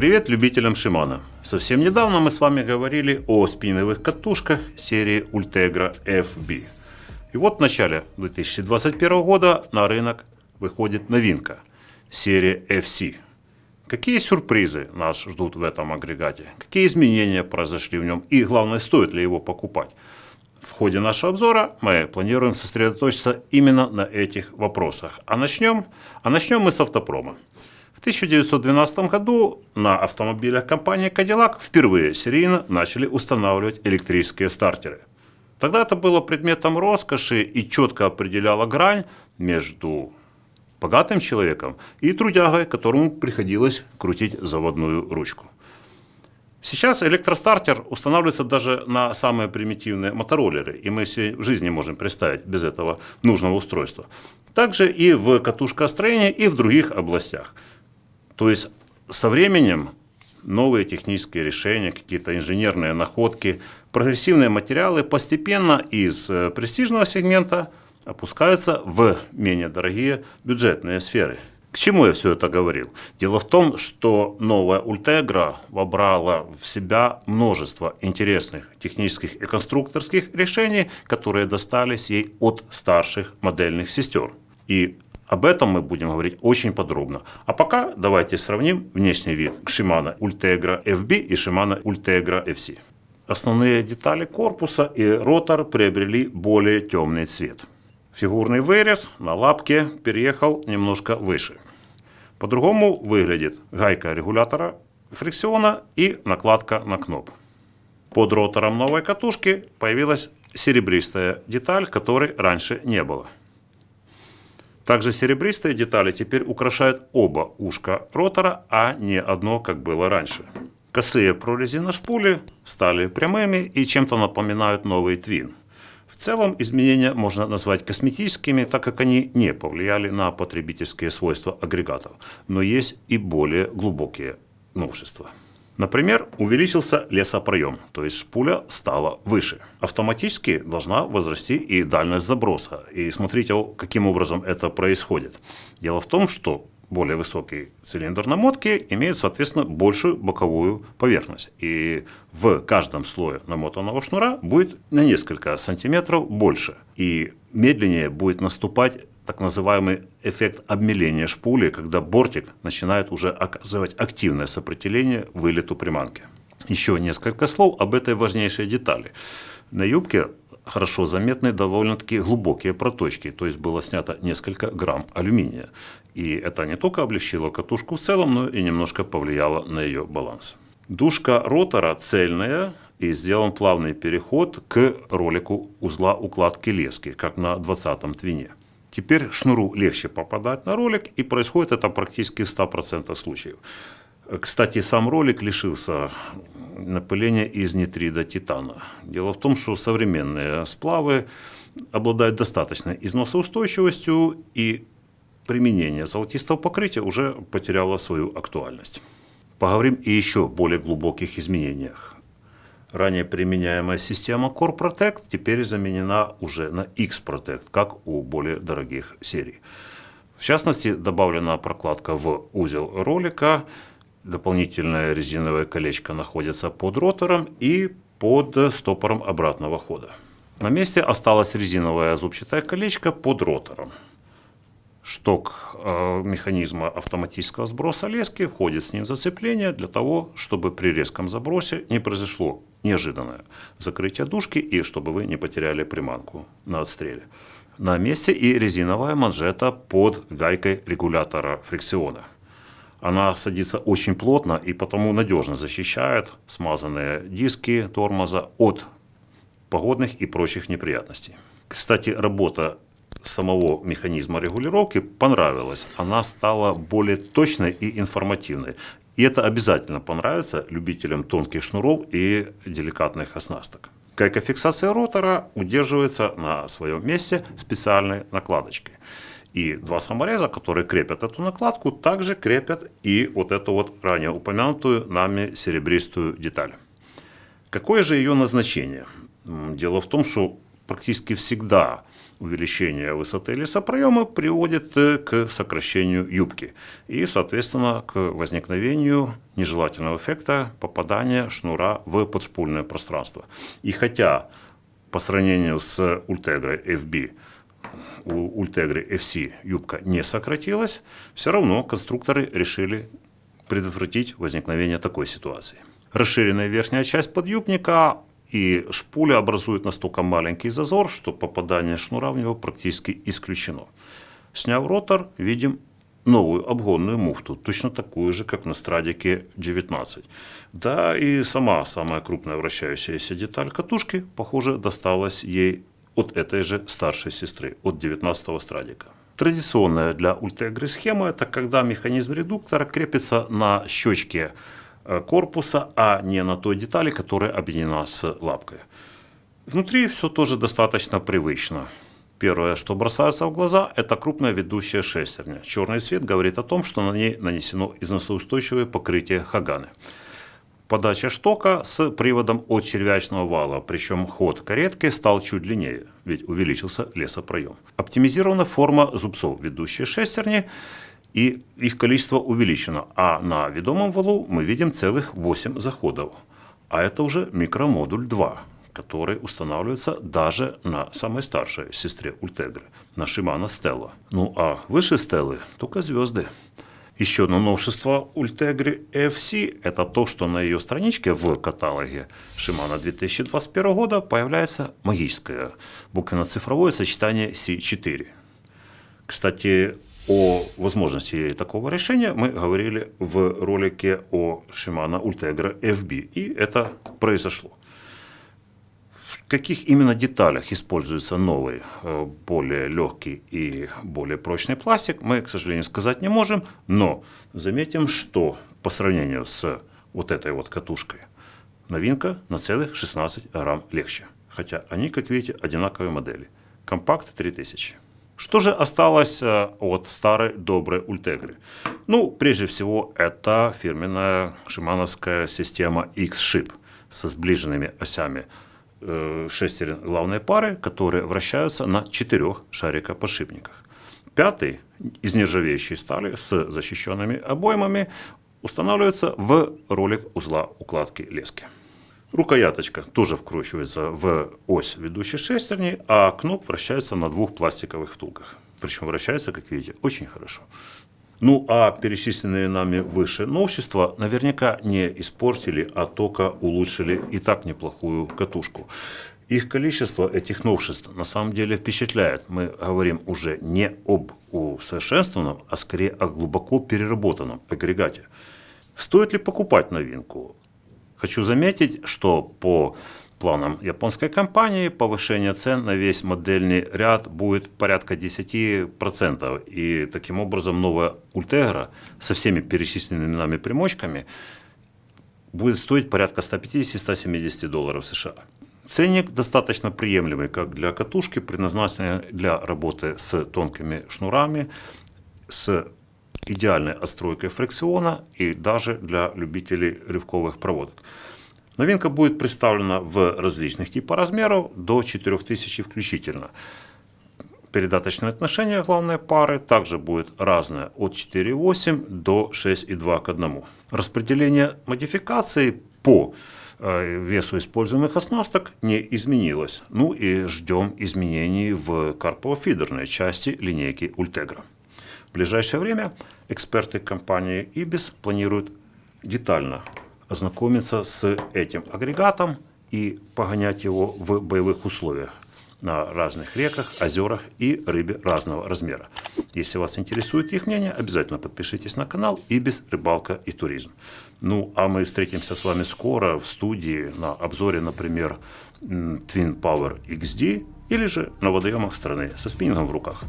Привет любителям Шимана! Совсем недавно мы с вами говорили о спиновых катушках серии Ultegra FB. И вот в начале 2021 года на рынок выходит новинка – серия FC. Какие сюрпризы нас ждут в этом агрегате? Какие изменения произошли в нем? И главное, стоит ли его покупать? В ходе нашего обзора мы планируем сосредоточиться именно на этих вопросах. А начнем, а начнем мы с автопрома. В 1912 году на автомобилях компании Cadillac впервые серийно начали устанавливать электрические стартеры. Тогда это было предметом роскоши и четко определяло грань между богатым человеком и трудягой, которому приходилось крутить заводную ручку. Сейчас электростартер устанавливается даже на самые примитивные мотороллеры, и мы себе в жизни можем представить без этого нужного устройства. Также и в катушкостроении, и в других областях. То есть со временем новые технические решения, какие-то инженерные находки, прогрессивные материалы постепенно из э, престижного сегмента опускаются в менее дорогие бюджетные сферы. К чему я все это говорил? Дело в том, что новая Ультегра вобрала в себя множество интересных технических и конструкторских решений, которые достались ей от старших модельных сестер. И об этом мы будем говорить очень подробно. А пока давайте сравним внешний вид Shimano Ultegra FB и Shimano Ultegra FC. Основные детали корпуса и ротор приобрели более темный цвет. Фигурный вырез на лапке переехал немножко выше. По-другому выглядит гайка регулятора фрикциона и накладка на кноп. Под ротором новой катушки появилась серебристая деталь, которой раньше не было – также серебристые детали теперь украшают оба ушка ротора, а не одно, как было раньше. Косые прорези на шпуле стали прямыми и чем-то напоминают новый твин. В целом изменения можно назвать косметическими, так как они не повлияли на потребительские свойства агрегатов, но есть и более глубокие новшества. Например, увеличился лесопроем, то есть шпуля стала выше. Автоматически должна возрасти и дальность заброса. И смотрите, каким образом это происходит. Дело в том, что более высокий цилиндр намотки имеет, соответственно, большую боковую поверхность. И в каждом слое намотанного шнура будет на несколько сантиметров больше. И медленнее будет наступать так называемый эффект обмеления шпули, когда бортик начинает уже оказывать активное сопротивление вылету приманки. Еще несколько слов об этой важнейшей детали. На юбке хорошо заметны довольно-таки глубокие проточки, то есть было снято несколько грамм алюминия. И это не только облегчило катушку в целом, но и немножко повлияло на ее баланс. Душка ротора цельная, и сделан плавный переход к ролику узла укладки лески, как на 20-м твине. Теперь шнуру легче попадать на ролик, и происходит это практически в 100% случаев. Кстати, сам ролик лишился напыления из нитрида титана. Дело в том, что современные сплавы обладают достаточной износоустойчивостью, и применение золотистого покрытия уже потеряло свою актуальность. Поговорим и еще о более глубоких изменениях. Ранее применяемая система Core Protect теперь заменена уже на X Protect, как у более дорогих серий. В частности, добавлена прокладка в узел ролика, дополнительное резиновое колечко находится под ротором и под стопором обратного хода. На месте осталось резиновое зубчатое колечко под ротором. Шток э, механизма автоматического сброса лески входит с ним зацепление для того, чтобы при резком забросе не произошло неожиданное закрытие дужки и чтобы вы не потеряли приманку на отстреле. На месте и резиновая манжета под гайкой регулятора фрикциона. Она садится очень плотно и потому надежно защищает смазанные диски тормоза от погодных и прочих неприятностей. Кстати, работа самого механизма регулировки понравилась. Она стала более точной и информативной. И это обязательно понравится любителям тонких шнуров и деликатных оснасток. Кайкофиксация ротора удерживается на своем месте специальной накладочкой. И два самореза, которые крепят эту накладку, также крепят и вот эту вот ранее упомянутую нами серебристую деталь. Какое же ее назначение? Дело в том, что практически всегда увеличение высоты лесопроема приводит э, к сокращению юбки и, соответственно, к возникновению нежелательного эффекта попадания шнура в подшпульное пространство. И хотя по сравнению с ультегрой FB у ультегры FC юбка не сократилась, все равно конструкторы решили предотвратить возникновение такой ситуации. Расширенная верхняя часть подъюбника и шпуля образует настолько маленький зазор, что попадание шнура в него практически исключено. Сняв ротор, видим новую обгонную муфту, точно такую же, как на страдике 19. Да, и сама самая крупная вращающаяся деталь катушки, похоже, досталась ей от этой же старшей сестры, от 19-го страдика. Традиционная для ультегры схема – это когда механизм редуктора крепится на щечке Э, корпуса, а не на той детали, которая объединена с лапкой. Внутри все тоже достаточно привычно. Первое, что бросается в глаза, это крупная ведущая шестерня. Черный цвет говорит о том, что на ней нанесено износоустойчивое покрытие Хаганы. Подача штока с приводом от червячного вала, причем ход каретки стал чуть длиннее, ведь увеличился лесопроем. Оптимизирована форма зубцов ведущей шестерни, и их количество увеличено. А на ведомом валу мы видим целых 8 заходов. А это уже микромодуль 2, который устанавливается даже на самой старшей сестре Ультегры, на Шимана Стелла. Ну а выше Стеллы только звезды. Еще одно новшество Ультегри FC – это то, что на ее страничке в каталоге Шимана 2021 года появляется магическое буквенно-цифровое сочетание C4. Кстати, о возможности такого решения мы говорили в ролике о Shimano Ultegra FB, и это произошло. В каких именно деталях используется новый, э, более легкий и более прочный пластик, мы, к сожалению, сказать не можем, но заметим, что по сравнению с вот этой вот катушкой, новинка на целых 16 грамм легче. Хотя они, как видите, одинаковые модели. Компакт 3000. Что же осталось э, от старой доброй Ультегры? Ну, прежде всего, это фирменная шимановская система X-Ship со сближенными осями э, шестерен главной пары, которые вращаются на четырех шарикоподшипниках. Пятый из нержавеющей стали с защищенными обоймами устанавливается в ролик узла укладки лески. Рукояточка тоже вкручивается в ось ведущей шестерни, а кноп вращается на двух пластиковых втулках. Причем вращается, как видите, очень хорошо. Ну а перечисленные нами выше новшества наверняка не испортили, а только улучшили и так неплохую катушку. Их количество, этих новшеств, на самом деле впечатляет. Мы говорим уже не об усовершенствованном, а скорее о глубоко переработанном агрегате. Стоит ли покупать новинку? Хочу заметить, что по планам японской компании повышение цен на весь модельный ряд будет порядка 10%. И таким образом новая Ультегра со всеми перечисленными нами примочками будет стоить порядка 150-170 долларов США. Ценник достаточно приемлемый как для катушки, предназначенной для работы с тонкими шнурами, с идеальной отстройкой фрикциона и даже для любителей рывковых проводок. Новинка будет представлена в различных типах размеров до 4000 включительно. Передаточное отношение главной пары также будет разное от 4,8 до 6,2 к 1. Распределение модификаций по э, весу используемых оснасток не изменилось. Ну и ждем изменений в карпово-фидерной части линейки Ультегра. В ближайшее время эксперты компании IBIS планируют детально ознакомиться с этим агрегатом и погонять его в боевых условиях на разных реках, озерах и рыбе разного размера. Если вас интересует их мнение, обязательно подпишитесь на канал «Ибис. Рыбалка и туризм». Ну, а мы встретимся с вами скоро в студии на обзоре, например, Twin Power XD или же на водоемах страны со спиннингом в руках.